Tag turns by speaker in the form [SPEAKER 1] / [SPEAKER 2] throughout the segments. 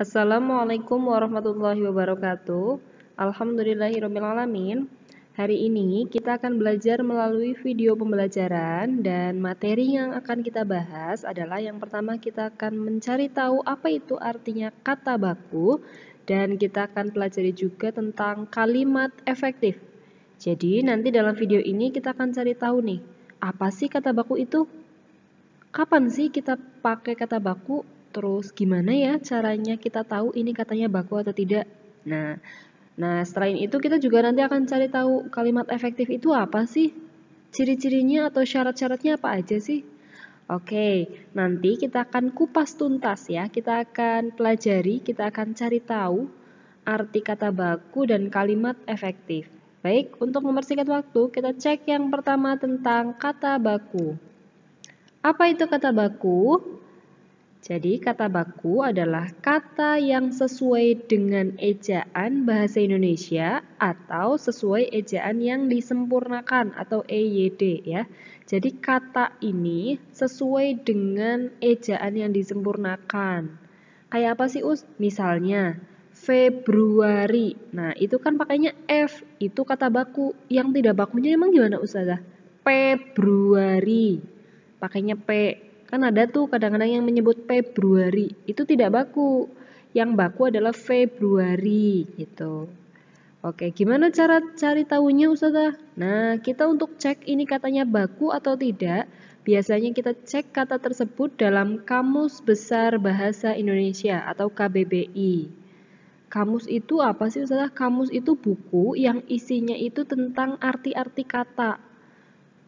[SPEAKER 1] Assalamualaikum warahmatullahi wabarakatuh. Alhamdulillahirobbilalamin. Hari ini kita akan belajar melalui video pembelajaran dan materi yang akan kita bahas adalah yang pertama kita akan mencari tahu apa itu artinya kata baku dan kita akan pelajari juga tentang kalimat efektif. Jadi nanti dalam video ini kita akan cari tahu nih, apa sih kata baku itu? Kapan sih kita pakai kata baku? Terus gimana ya caranya kita tahu ini katanya baku atau tidak? Nah, nah selain itu kita juga nanti akan cari tahu kalimat efektif itu apa sih? Ciri-cirinya atau syarat-syaratnya apa aja sih? Oke, nanti kita akan kupas tuntas ya. Kita akan pelajari, kita akan cari tahu arti kata baku dan kalimat efektif. Baik, untuk mempersingkat waktu, kita cek yang pertama tentang kata baku. Apa itu kata baku? Jadi kata baku adalah kata yang sesuai dengan ejaan bahasa Indonesia atau sesuai ejaan yang disempurnakan atau EYD ya. Jadi kata ini sesuai dengan ejaan yang disempurnakan. Kayak apa sih Us? Misalnya Februari. Nah, itu kan pakainya F, itu kata baku. Yang tidak bakunya emang gimana Ustazah? Februari. Pakainya P Kan ada tuh kadang-kadang yang menyebut Februari, itu tidak baku. Yang baku adalah Februari gitu. Oke, gimana cara cari tahunya Ustazah? Nah, kita untuk cek ini katanya baku atau tidak, biasanya kita cek kata tersebut dalam Kamus Besar Bahasa Indonesia atau KBBI. Kamus itu apa sih Ustazah? Kamus itu buku yang isinya itu tentang arti-arti kata.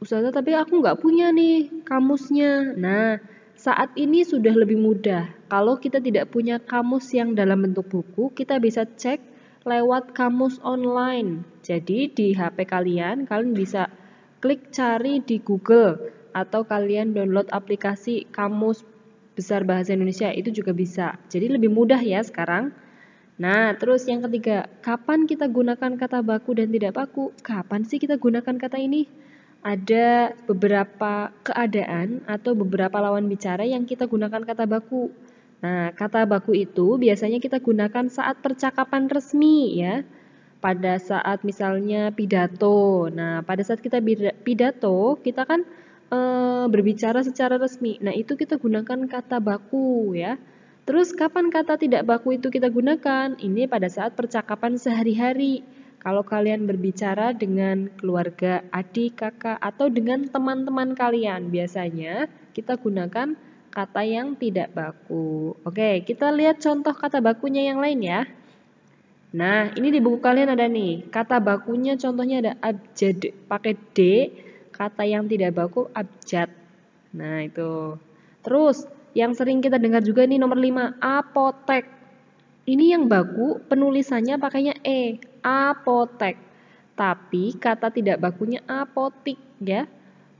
[SPEAKER 1] Ustazah tapi aku nggak punya nih kamusnya. Nah, saat ini sudah lebih mudah. Kalau kita tidak punya kamus yang dalam bentuk buku, kita bisa cek lewat kamus online. Jadi di HP kalian, kalian bisa klik cari di Google atau kalian download aplikasi kamus besar bahasa Indonesia itu juga bisa. Jadi lebih mudah ya sekarang. Nah, terus yang ketiga, kapan kita gunakan kata baku dan tidak baku? Kapan sih kita gunakan kata ini? ada beberapa keadaan atau beberapa lawan bicara yang kita gunakan kata baku. Nah, kata baku itu biasanya kita gunakan saat percakapan resmi ya. Pada saat misalnya pidato. Nah, pada saat kita pidato, kita kan e, berbicara secara resmi. Nah, itu kita gunakan kata baku ya. Terus kapan kata tidak baku itu kita gunakan? Ini pada saat percakapan sehari-hari. Kalau kalian berbicara dengan keluarga, adik, kakak, atau dengan teman-teman kalian, biasanya kita gunakan kata yang tidak baku. Oke, kita lihat contoh kata bakunya yang lain ya. Nah, ini di buku kalian ada nih. Kata bakunya contohnya ada abjad, pakai D. Kata yang tidak baku abjad. Nah, itu. Terus, yang sering kita dengar juga nih nomor 5, apotek. Ini yang baku penulisannya pakainya E, apotek. Tapi kata tidak bakunya apotik ya.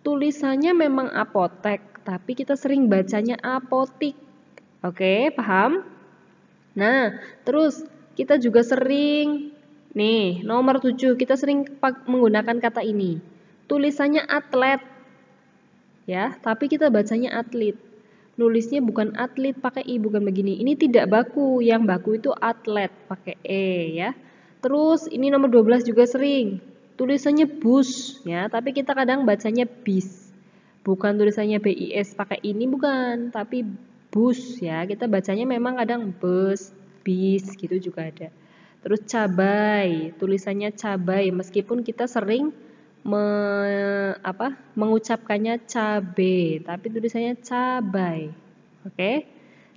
[SPEAKER 1] Tulisannya memang apotek, tapi kita sering bacanya apotik. Oke, paham? Nah, terus kita juga sering nih, nomor 7 kita sering menggunakan kata ini. Tulisannya atlet. Ya, tapi kita bacanya atlet nulisnya bukan atlet pakai i bukan begini. Ini tidak baku, yang baku itu atlet pakai e ya. Terus ini nomor 12 juga sering. Tulisannya bus ya, tapi kita kadang bacanya bis. Bukan tulisannya BIS pakai ini bukan, tapi bus ya. Kita bacanya memang kadang bus, bis gitu juga ada. Terus cabai, tulisannya cabai meskipun kita sering me, apa, mengucapkannya cabe, tapi tulisannya cabai. Oke.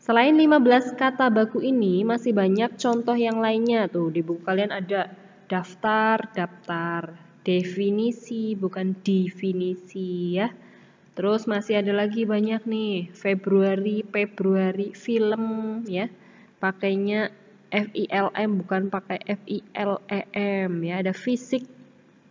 [SPEAKER 1] Selain 15 kata baku ini, masih banyak contoh yang lainnya tuh. Di buku kalian ada daftar, daftar, definisi bukan definisi ya. Terus masih ada lagi banyak nih, Februari, Februari, film ya. Pakainya FILM bukan pakai FILEM ya. Ada fisik,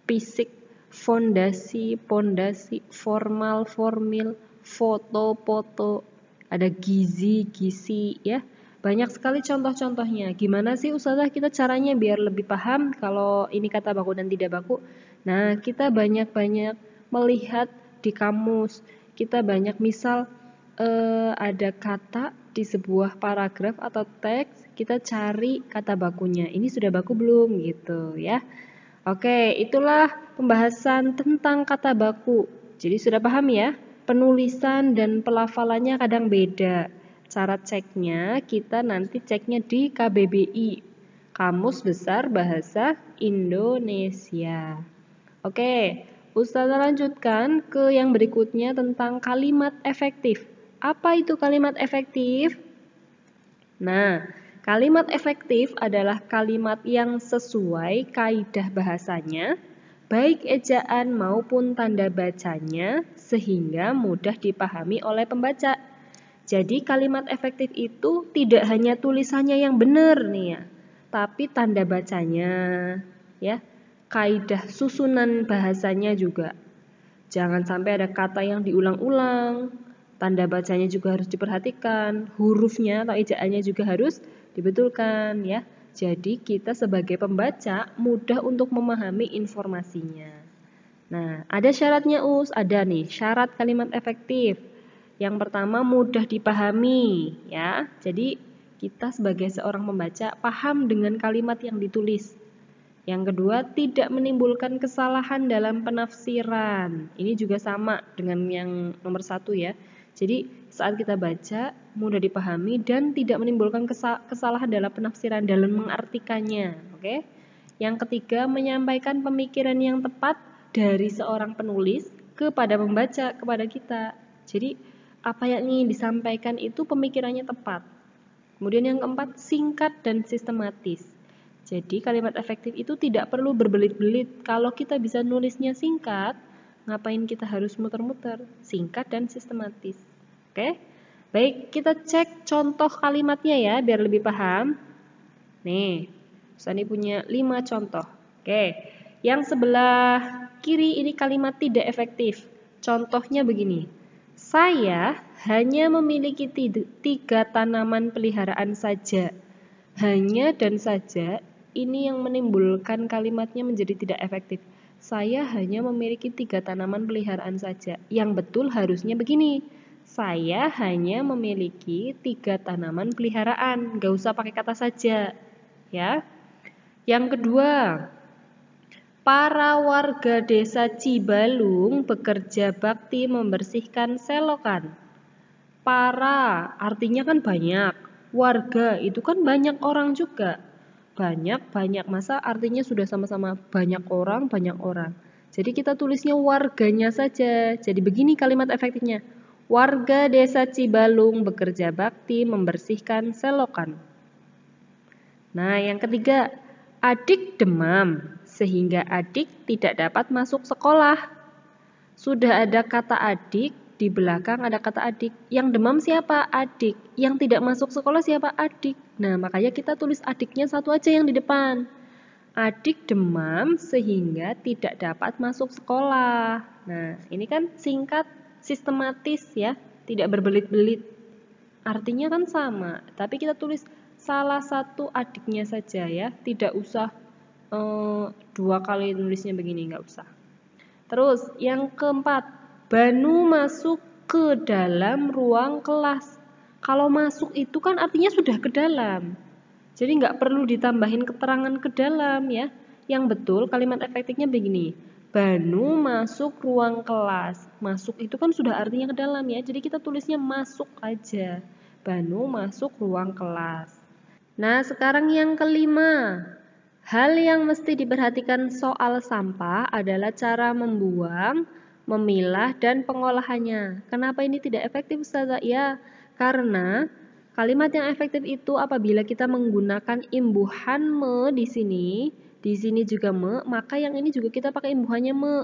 [SPEAKER 1] fisik fondasi, pondasi, formal, formil, foto, foto, ada gizi, gizi ya. Banyak sekali contoh-contohnya. Gimana sih usaha kita caranya biar lebih paham kalau ini kata baku dan tidak baku? Nah, kita banyak-banyak melihat di kamus. Kita banyak misal eh, ada kata di sebuah paragraf atau teks, kita cari kata bakunya. Ini sudah baku belum gitu ya. Oke, itulah pembahasan tentang kata baku. Jadi sudah paham ya, penulisan dan pelafalannya kadang beda. Cara ceknya kita nanti ceknya di KBBI, Kamus Besar Bahasa Indonesia. Oke, Ustazah lanjutkan ke yang berikutnya tentang kalimat efektif. Apa itu kalimat efektif? Nah, kalimat efektif adalah kalimat yang sesuai kaidah bahasanya baik ejaan maupun tanda bacanya sehingga mudah dipahami oleh pembaca. Jadi kalimat efektif itu tidak hanya tulisannya yang benar nih ya, tapi tanda bacanya ya, kaidah susunan bahasanya juga. Jangan sampai ada kata yang diulang-ulang, tanda bacanya juga harus diperhatikan, hurufnya atau ejaannya juga harus dibetulkan ya. Jadi kita sebagai pembaca mudah untuk memahami informasinya. Nah, ada syaratnya Us, ada nih syarat kalimat efektif. Yang pertama mudah dipahami ya. Jadi kita sebagai seorang pembaca paham dengan kalimat yang ditulis. Yang kedua, tidak menimbulkan kesalahan dalam penafsiran. Ini juga sama dengan yang nomor satu ya. Jadi saat kita baca mudah dipahami dan tidak menimbulkan kesalahan dalam penafsiran dalam mengartikannya, oke? Yang ketiga, menyampaikan pemikiran yang tepat dari seorang penulis kepada pembaca, kepada kita. Jadi, apa yang ingin disampaikan itu pemikirannya tepat. Kemudian yang keempat, singkat dan sistematis. Jadi, kalimat efektif itu tidak perlu berbelit-belit. Kalau kita bisa nulisnya singkat, Ngapain kita harus muter-muter? Singkat dan sistematis. Oke? Baik, kita cek contoh kalimatnya ya biar lebih paham. Nih, Sani punya lima contoh. Oke. Yang sebelah kiri ini kalimat tidak efektif. Contohnya begini. Saya hanya memiliki tiga tanaman peliharaan saja. Hanya dan saja ini yang menimbulkan kalimatnya menjadi tidak efektif. Saya hanya memiliki tiga tanaman peliharaan saja. Yang betul harusnya begini. Saya hanya memiliki tiga tanaman peliharaan. Gak usah pakai kata saja. Ya. Yang kedua, para warga desa Cibalung bekerja bakti membersihkan selokan. Para artinya kan banyak. Warga itu kan banyak orang juga banyak, banyak masa artinya sudah sama-sama banyak orang, banyak orang. Jadi kita tulisnya warganya saja. Jadi begini kalimat efektifnya. Warga desa Cibalung bekerja bakti membersihkan selokan. Nah yang ketiga, adik demam sehingga adik tidak dapat masuk sekolah. Sudah ada kata adik di belakang ada kata adik. Yang demam siapa? Adik. Yang tidak masuk sekolah siapa? Adik. Nah, makanya kita tulis adiknya satu aja yang di depan. Adik demam sehingga tidak dapat masuk sekolah. Nah, ini kan singkat, sistematis ya, tidak berbelit-belit. Artinya kan sama, tapi kita tulis salah satu adiknya saja ya, tidak usah eh, dua kali nulisnya begini, nggak usah. Terus yang keempat, Banu masuk ke dalam ruang kelas. Kalau masuk itu kan artinya sudah ke dalam. Jadi nggak perlu ditambahin keterangan ke dalam ya. Yang betul kalimat efektifnya begini. Banu masuk ruang kelas. Masuk itu kan sudah artinya ke dalam ya. Jadi kita tulisnya masuk aja. Banu masuk ruang kelas. Nah, sekarang yang kelima. Hal yang mesti diperhatikan soal sampah adalah cara membuang, memilah dan pengolahannya. Kenapa ini tidak efektif Ustazah? Ya, karena kalimat yang efektif itu apabila kita menggunakan imbuhan me di sini, di sini juga me, maka yang ini juga kita pakai imbuhannya me.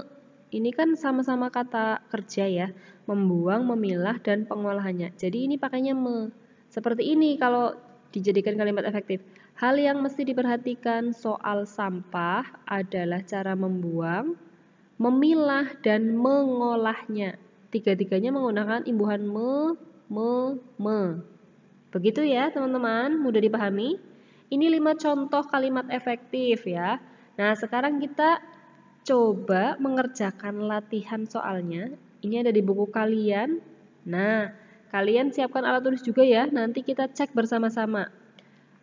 [SPEAKER 1] Ini kan sama-sama kata kerja ya, membuang, memilah dan pengolahannya. Jadi ini pakainya me. Seperti ini kalau dijadikan kalimat efektif. Hal yang mesti diperhatikan soal sampah adalah cara membuang, memilah dan mengolahnya. Tiga-tiganya menggunakan imbuhan me, me, me. Begitu ya teman-teman, mudah dipahami. Ini lima contoh kalimat efektif ya. Nah sekarang kita coba mengerjakan latihan soalnya. Ini ada di buku kalian. Nah, kalian siapkan alat tulis juga ya, nanti kita cek bersama-sama.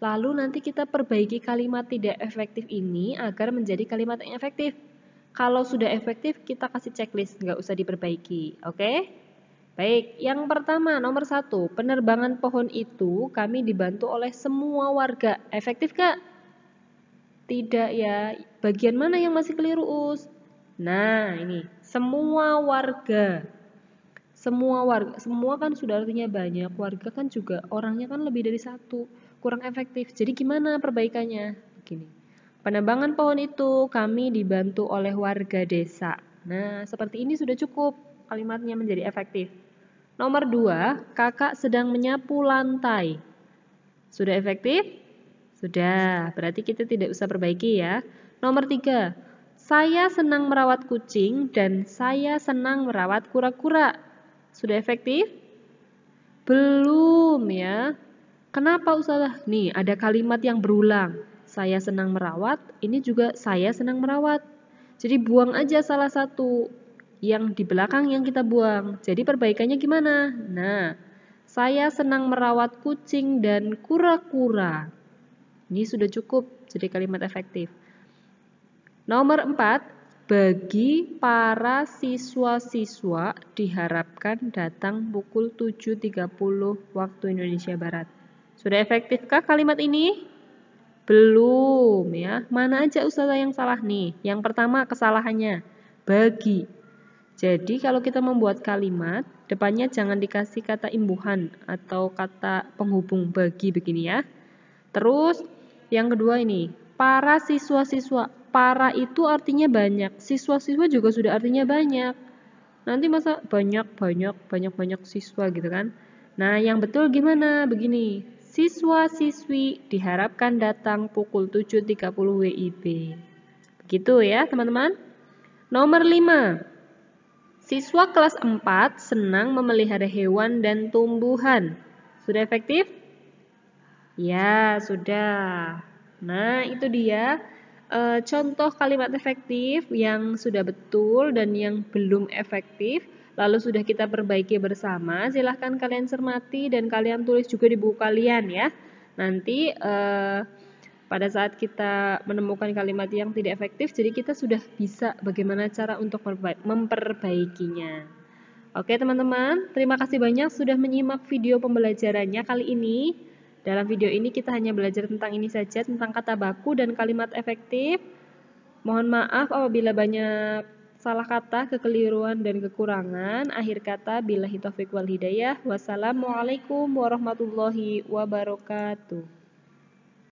[SPEAKER 1] Lalu nanti kita perbaiki kalimat tidak efektif ini agar menjadi kalimat yang efektif. Kalau sudah efektif, kita kasih checklist, nggak usah diperbaiki. Oke, okay? baik. Yang pertama, nomor satu, penerbangan pohon itu kami dibantu oleh semua warga. Efektif kak? Tidak ya. Bagian mana yang masih keliru, Us? Nah, ini semua warga semua warga semua kan sudah artinya banyak warga kan juga orangnya kan lebih dari satu kurang efektif jadi gimana perbaikannya begini Penebangan pohon itu kami dibantu oleh warga desa. Nah, seperti ini sudah cukup kalimatnya menjadi efektif. Nomor dua, kakak sedang menyapu lantai. Sudah efektif? Sudah, berarti kita tidak usah perbaiki ya. Nomor tiga, saya senang merawat kucing dan saya senang merawat kura-kura. Sudah efektif? Belum ya. Kenapa usah? Nih, ada kalimat yang berulang saya senang merawat, ini juga saya senang merawat. Jadi buang aja salah satu yang di belakang yang kita buang. Jadi perbaikannya gimana? Nah, saya senang merawat kucing dan kura-kura. Ini sudah cukup jadi kalimat efektif. Nomor empat, bagi para siswa-siswa diharapkan datang pukul 7.30 waktu Indonesia Barat. Sudah efektifkah kalimat ini? Belum ya. Mana aja usaha yang salah nih? Yang pertama kesalahannya bagi. Jadi kalau kita membuat kalimat, depannya jangan dikasih kata imbuhan atau kata penghubung bagi begini ya. Terus yang kedua ini, para siswa-siswa. Para itu artinya banyak, siswa-siswa juga sudah artinya banyak. Nanti masa banyak-banyak banyak-banyak siswa gitu kan. Nah, yang betul gimana? Begini. Siswa-siswi diharapkan datang pukul 7.30 WIB. Begitu ya, teman-teman. Nomor 5. Siswa kelas 4 senang memelihara hewan dan tumbuhan. Sudah efektif? Ya, sudah. Nah, itu dia e, contoh kalimat efektif yang sudah betul dan yang belum efektif lalu sudah kita perbaiki bersama, silahkan kalian cermati dan kalian tulis juga di buku kalian ya. Nanti eh, pada saat kita menemukan kalimat yang tidak efektif, jadi kita sudah bisa bagaimana cara untuk memperbaikinya. Oke teman-teman, terima kasih banyak sudah menyimak video pembelajarannya kali ini. Dalam video ini kita hanya belajar tentang ini saja, tentang kata baku dan kalimat efektif. Mohon maaf apabila banyak salah kata, kekeliruan, dan kekurangan. Akhir kata, bila hitafiq wal hidayah. Wassalamualaikum warahmatullahi wabarakatuh.